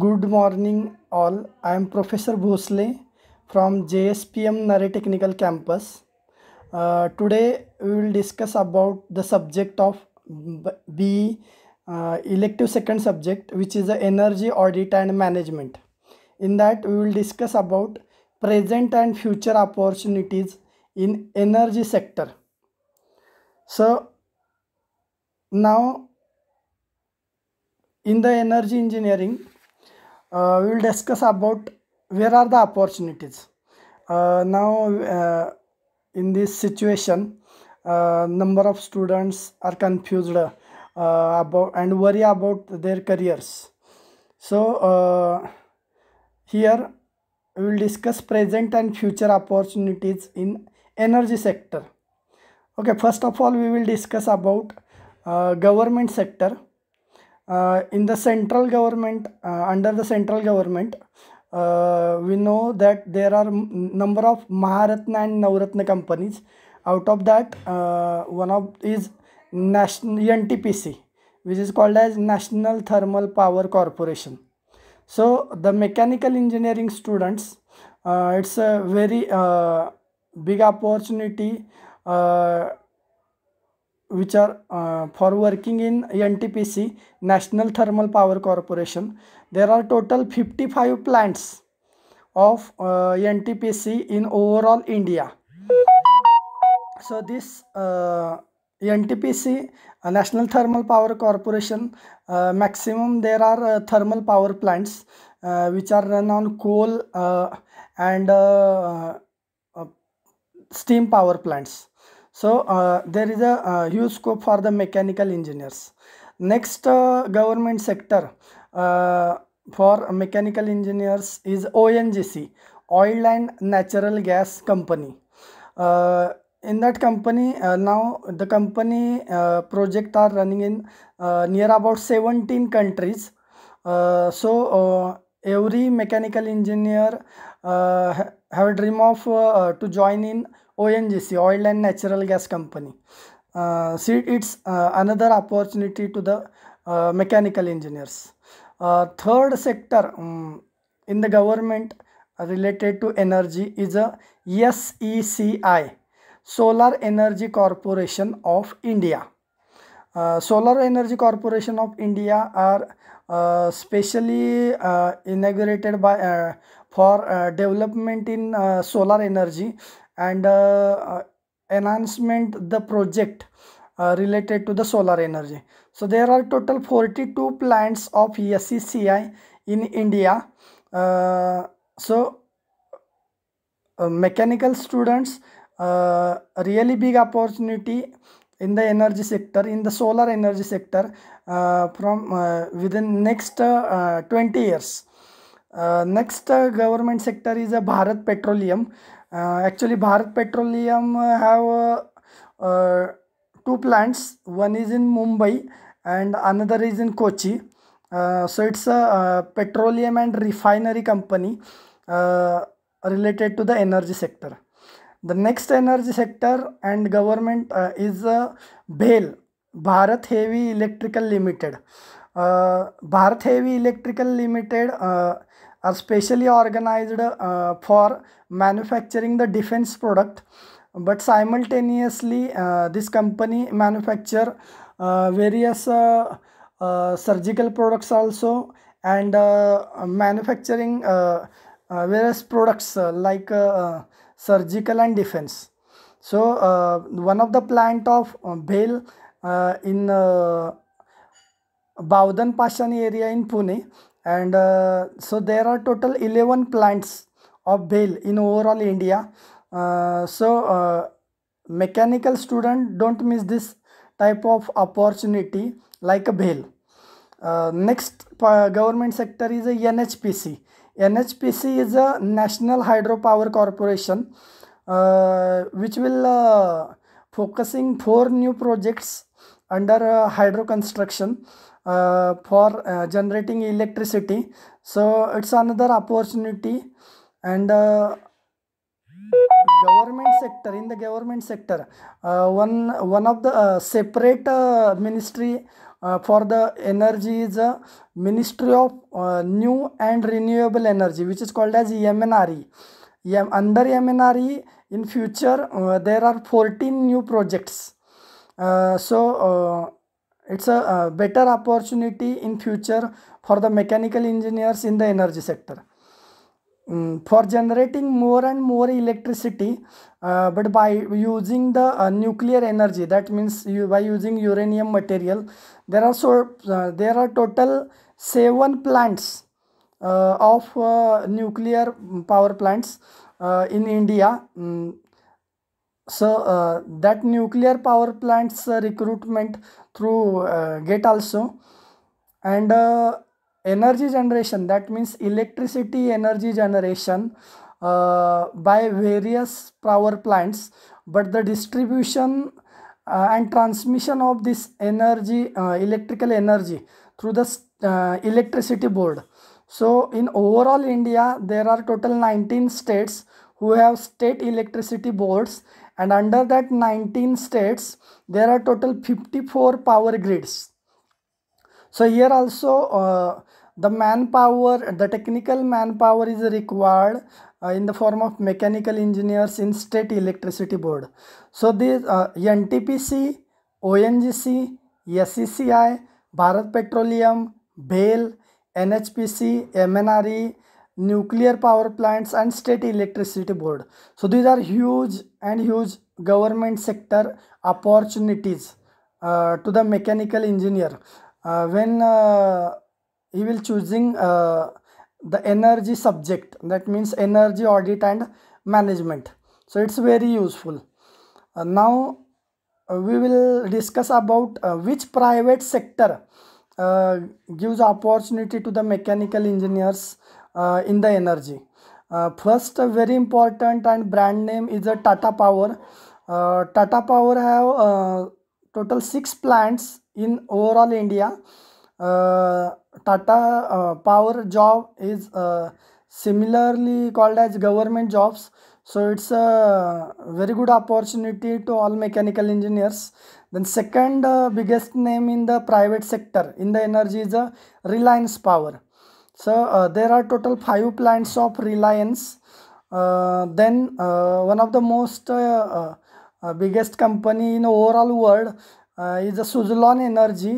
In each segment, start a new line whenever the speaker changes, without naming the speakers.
Good morning all. I am Professor Bhosle from JSPM Nare Technical Campus. Uh, today we will discuss about the subject of B uh, elective second subject which is the energy audit and management. In that we will discuss about present and future opportunities in energy sector. So now in the energy engineering uh, we will discuss about where are the opportunities uh, now uh, in this situation uh, number of students are confused uh, about and worry about their careers so uh, here we will discuss present and future opportunities in energy sector okay first of all we will discuss about government sector uh, in the central government, uh, under the central government, uh, we know that there are number of Maharatna and Navratna companies. Out of that, one of is national NTPC, which is called as National Thermal Power Corporation. So the mechanical engineering students, uh, it's a very uh, big opportunity uh, which are uh, for working in NTPC National Thermal Power Corporation there are total 55 plants of uh, NTPC in overall India so this uh, NTPC uh, National Thermal Power Corporation uh, maximum there are uh, thermal power plants uh, which are run on coal and steam power plants so uh, there is a, uh, huge scope for the mechanical engineers next uh, government sector uh, for mechanical engineers is ONGC oil and natural gas company uh, in that company uh, now the company project are running in near about 17 countries so every mechanical engineer have a dream of to join in ONGC, Oil and Natural Gas Company. Uh, see, it's uh, another opportunity to the uh, mechanical engineers. Uh, third sector um, in the government related to energy is a SECI, Solar Energy Corporation of India. Uh, solar Energy Corporation of India are uh, specially inaugurated by for development in solar energy and uh, enhancement uh, the project uh, related to the solar energy. So there are total 42 plants of SECI in India. Uh, so uh, mechanical students, uh, really big opportunity in the energy sector, in the solar energy sector uh, from within next 20 years. next government sector is a Bharat Petroleum. Uh, actually Bharat Petroleum uh, have uh, two plants. One is in Mumbai and another is in Kochi. so it's a petroleum and refinery company related to the energy sector. The next energy sector and government uh, is uh, BHEL, Bharat Heavy Electrical Limited. Uh, Bharat Heavy Electrical Limited are specially organized uh, for manufacturing the defense product but simultaneously uh, this company manufacture uh, various uh, uh, surgical products also and uh, manufacturing various products like surgical and defense so one of the plant of Bhel in Baudan Pashan area in Pune and uh, so there are total 11 plants of bale in overall India uh, so uh, mechanical student don't miss this type of opportunity like a bale uh, next government sector is a NHPC NHPC is a National Hydropower Corporation uh, which will uh, focusing four new projects under hydro construction uh, for uh, generating electricity so it's another opportunity and uh, government sector in the government sector uh, one one of the uh, separate uh, ministry for the energy is a ministry of new and renewable energy which is called as mnre yeah, under mnre in future there are 14 new projects so it's a uh, better opportunity in future for the mechanical engineers in the energy sector um, for generating more and more electricity uh, but by using the uh, nuclear energy that means you, by using uranium material there are so uh, there are total seven plants uh, of uh, nuclear power plants in india um, so uh, that nuclear power plants uh, recruitment through uh, gate also and uh, energy generation that means electricity energy generation uh, by various power plants but the distribution uh, and transmission of this energy uh, electrical energy through the electricity board so in overall india there are total 19 states who have state electricity boards and under that 19 states there are total 54 power grids so here also uh, the manpower the technical manpower is required uh, in the form of mechanical engineers in state electricity board so this uh, ntpc ongc seci bharat petroleum bail nhpc mnre nuclear power plants and state electricity board so these are huge and huge government sector opportunities uh, to the mechanical engineer uh, when uh, he will choosing uh, the energy subject that means energy audit and management so it's very useful uh, now uh, we will discuss about which private sector gives opportunity to the mechanical engineers uh, in the energy. Uh, first very important and brand name is a Tata Power. Uh, Tata Power have uh, total six plants in overall India. Uh, Tata Power job is similarly called as government jobs. So it's a very good opportunity to all mechanical engineers. Then second biggest name in the private sector in the energy is a Reliance Power so uh, there are total five plants of reliance uh, then uh, one of the most biggest company in overall world is the Suzlon Energy.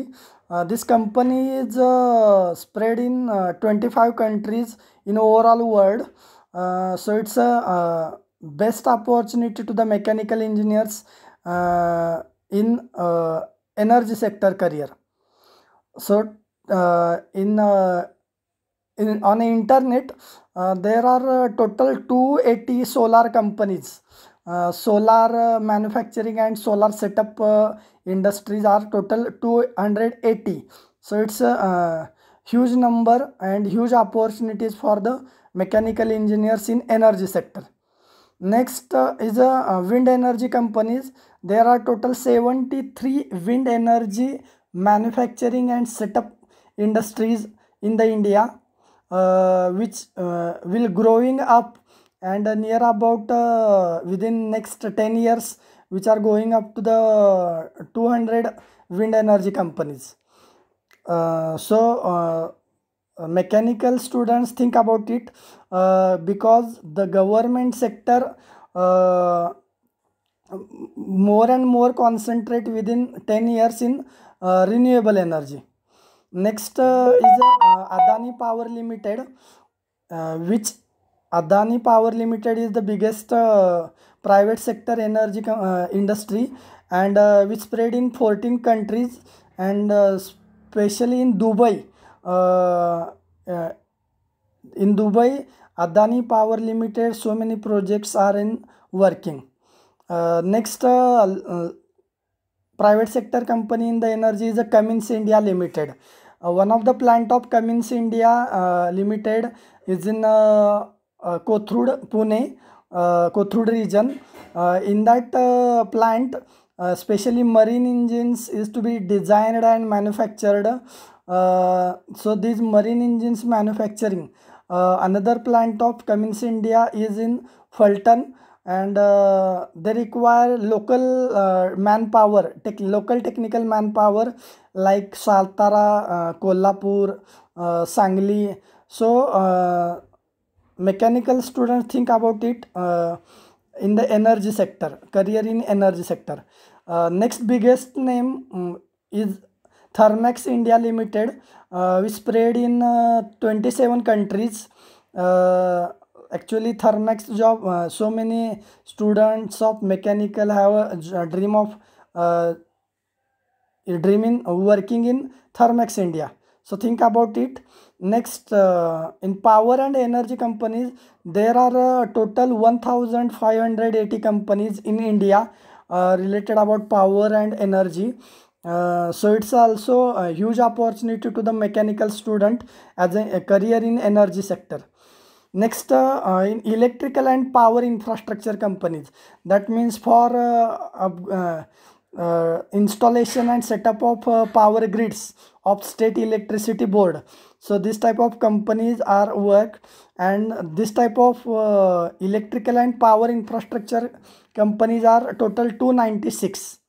this company is spread in 25 countries in overall world. so it's a best opportunity to the mechanical engineers uh, in uh, energy sector career so uh, in in, on the internet uh, there are uh, total 280 solar companies uh, solar uh, manufacturing and solar setup uh, industries are total 280 so it's a uh, huge number and huge opportunities for the mechanical engineers in energy sector next is a wind energy companies there are total 73 wind energy manufacturing and setup industries in the india uh, which uh, will growing up and near about uh, within next 10 years which are going up to the 200 wind energy companies so mechanical students think about it uh, because the government sector uh, more and more concentrate within 10 years in uh, renewable energy Next uh, is uh, Adani Power Limited, uh, which Adani Power Limited is the biggest uh, private sector energy uh, industry and uh, which spread in 14 countries and especially in Dubai. in Dubai, Adani Power Limited, so many projects are in working. next, private sector company in the energy is the Cummins India Limited. Uh, one of the plant of Cummins India uh, Limited is in uh, Kothrud, Pune, Kothrud region. in that plant, especially marine engines is to be designed and manufactured. so these marine engines manufacturing. another plant of Cummins India is in Fulton and uh, they require local uh, manpower tech, local technical manpower like Saltara, uh, Kolhapur, uh, Sangli so uh, mechanical students think about it uh, in the energy sector career in energy sector next biggest name um, is Thermax India Limited we spread in 27 countries uh, actually thermex job uh, so many students of mechanical have a, dream of uh, working in thermex india so think about it next uh, in power and energy companies there are uh, total 1580 companies in india uh, related about power and energy uh, so it's also a huge opportunity to the mechanical student as a, a career in energy sector Next, uh, in electrical and power infrastructure companies, that means for uh, uh, uh, installation and setup of uh, power grids of state electricity board. So this type of companies are work and this type of uh, electrical and power infrastructure companies are total 296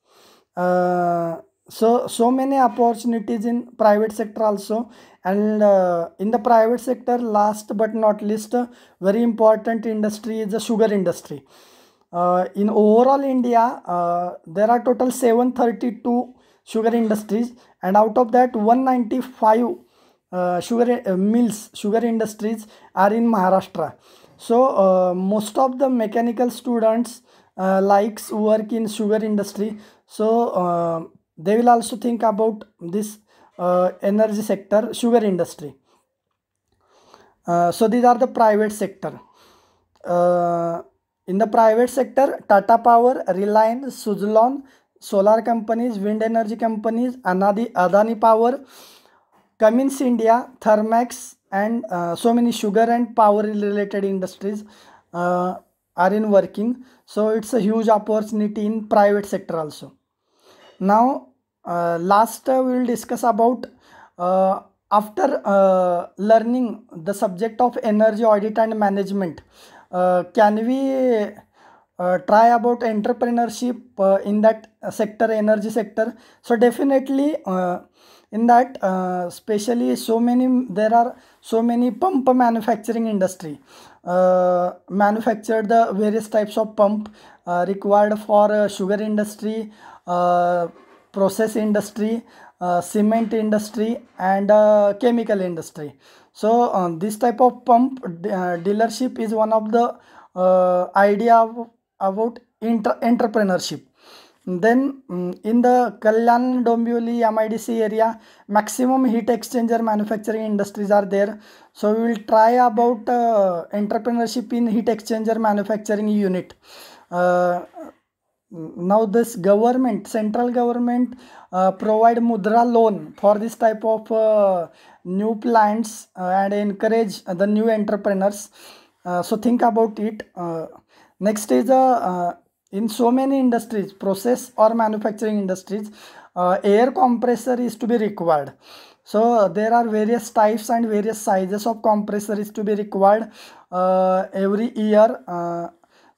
so so many opportunities in private sector also and uh, in the private sector last but not least uh, very important industry is the sugar industry uh, in overall india uh, there are total 732 sugar industries and out of that 195 uh, sugar uh, mills sugar industries are in maharashtra so most of the mechanical students likes work in sugar industry so they will also think about this uh, energy sector sugar industry uh, so these are the private sector uh, in the private sector tata power reliance suzlon solar companies wind energy companies anadi adani power cummins india thermax and uh, so many sugar and power related industries uh, are in working so it's a huge opportunity in private sector also now uh, last uh, we will discuss about uh, after uh, learning the subject of energy audit and management uh, can we uh, try about entrepreneurship in that sector energy sector so definitely in that especially so many there are so many pump manufacturing industry uh, manufactured the various types of pump required for sugar industry process industry cement industry and chemical industry so um, this type of pump uh, dealership is one of the uh, idea of, about inter- entrepreneurship then mm, in the kalyan dombivli midc area maximum heat exchanger manufacturing industries are there so we will try about uh, entrepreneurship in heat exchanger manufacturing unit uh, now this government central government uh, provide mudra loan for this type of uh, new plants uh, and encourage the new entrepreneurs uh, so think about it uh, next is uh, uh, in so many industries process or manufacturing industries air compressor is to be required so there are various types and various sizes of compressor is to be required every year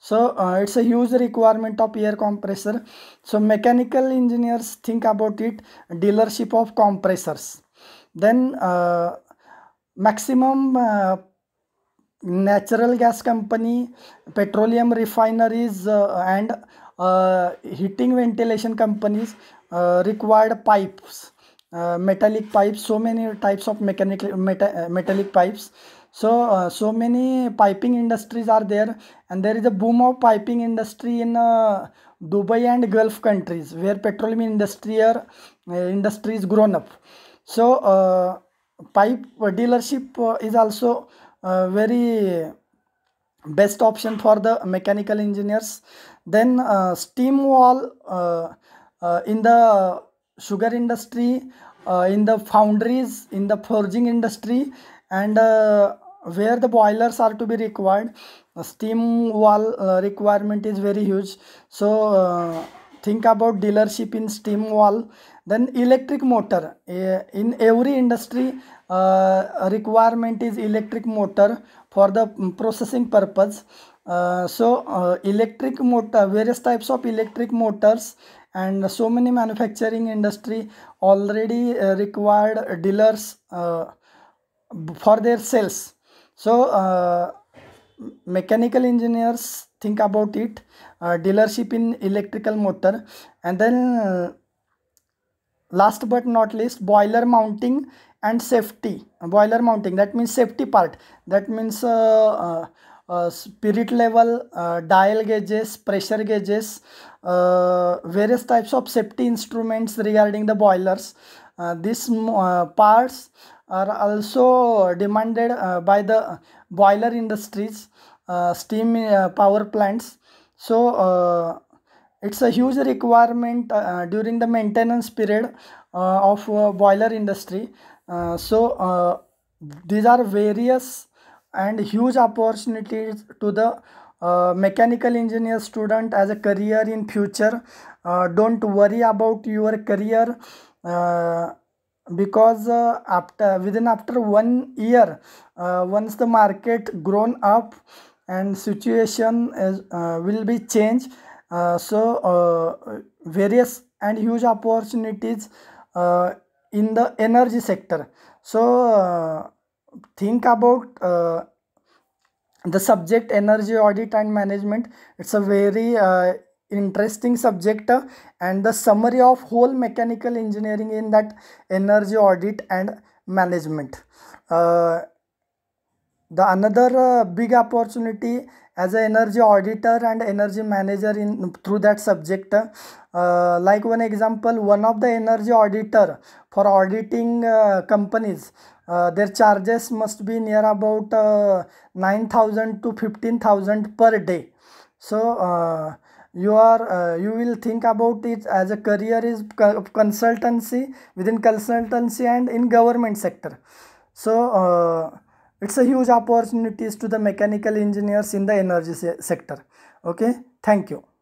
so uh, it's a huge requirement of air compressor so mechanical engineers think about it dealership of compressors then uh, maximum uh, natural gas company petroleum refineries uh, and uh, heating ventilation companies uh, required pipes metallic pipes so many types of mechanical meta metallic pipes so uh, so many piping industries are there and there is a boom of piping industry in uh, dubai and gulf countries where petroleum industry are, uh, industry is grown up so uh, pipe dealership uh, is also uh, very best option for the mechanical engineers then uh, steam wall in the sugar industry in the foundries in the forging industry and uh, where the boilers are to be required steam wall uh, requirement is very huge so uh, think about dealership in steam wall then electric motor in every industry uh, requirement is electric motor for the mm, processing purpose uh, so electric motor various types of electric motors and so many manufacturing industry already required dealers for their sales so uh, mechanical engineers think about it uh, dealership in electrical motor and then uh, last but not least boiler mounting and safety boiler mounting that means safety part that means uh, uh, uh spirit level, uh, dial gauges, pressure gauges, uh, various types of safety instruments regarding the boilers, uh, these mm, uh, parts are also demanded uh, by the boiler industries steam power plants so it's a huge requirement uh, during the maintenance period uh, of uh, boiler industry so these are various and huge opportunities to the mechanical engineer student as a career in future don't worry about your career uh, because uh, after within after one year uh, once the market grown up and situation is, uh, will be changed uh, so uh, various and huge opportunities in the energy sector so think about the subject energy audit and management it's a very interesting subject uh, and the summary of whole mechanical engineering in that energy audit and management uh, the another uh, big opportunity as an energy auditor and energy manager in through that subject uh, uh, like one example one of the energy auditor for auditing uh, companies uh, their charges must be near about uh, 9000 to 15000 per day so you are uh, you will think about it as a career is consultancy within consultancy and in government sector so uh, it's a huge opportunities to the mechanical engineers in the energy se sector okay thank you